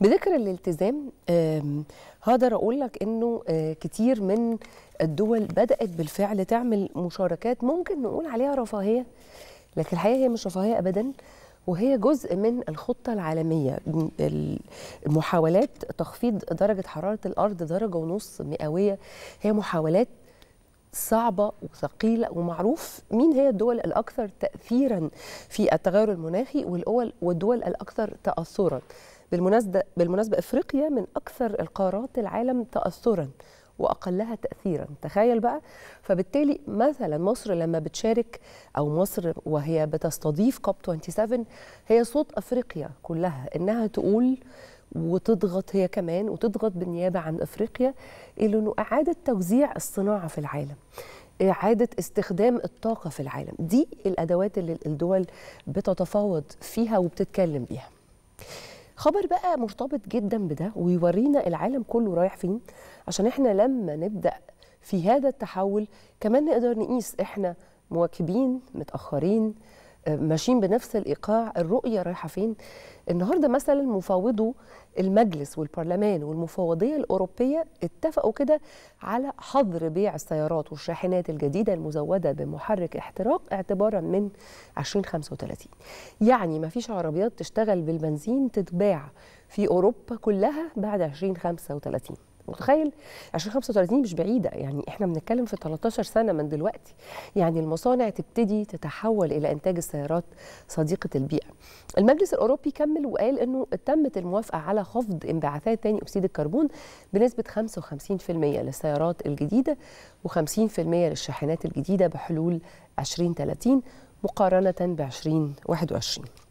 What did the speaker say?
بذكر الالتزام هقدر اقول لك انه آه، كتير من الدول بدات بالفعل تعمل مشاركات ممكن نقول عليها رفاهيه لكن الحقيقه هي مش رفاهيه ابدا وهي جزء من الخطة العالمية محاولات تخفيض درجة حرارة الأرض درجة ونص مئوية هي محاولات صعبة وثقيلة ومعروف مين هي الدول الأكثر تأثيرا في التغير المناخي والدول الأكثر تأثرا بالمناسبة, بالمناسبة إفريقيا من أكثر القارات العالم تأثراً واقلها تاثيرا تخيل بقى فبالتالي مثلا مصر لما بتشارك او مصر وهي بتستضيف كوب 27 هي صوت افريقيا كلها انها تقول وتضغط هي كمان وتضغط بالنيابه عن افريقيا الى انه اعاده توزيع الصناعه في العالم إعادة استخدام الطاقة في العالم دي الأدوات اللي الدول بتتفاوض فيها وبتتكلم بيها خبر بقى مرتبط جدا بده ويورينا العالم كله رايح فين عشان احنا لما نبدا في هذا التحول كمان نقدر نقيس احنا مواكبين متاخرين ماشيين بنفس الايقاع الرؤيه رايحه فين النهارده مثلا مفاوضو المجلس والبرلمان والمفوضيه الاوروبيه اتفقوا كده على حظر بيع السيارات والشاحنات الجديده المزوده بمحرك احتراق اعتبارا من 2035 يعني ما فيش عربيات تشتغل بالبنزين تتباع في اوروبا كلها بعد 2035 متخيل 2035 مش بعيده يعني احنا بنتكلم في 13 سنه من دلوقتي يعني المصانع تبتدي تتحول الى انتاج السيارات صديقه البيئه المجلس الاوروبي كمل وقال انه تمت الموافقه على خفض انبعاثات ثاني اكسيد الكربون بنسبه 55% للسيارات الجديده و50% للشاحنات الجديده بحلول 2030 مقارنه ب 2021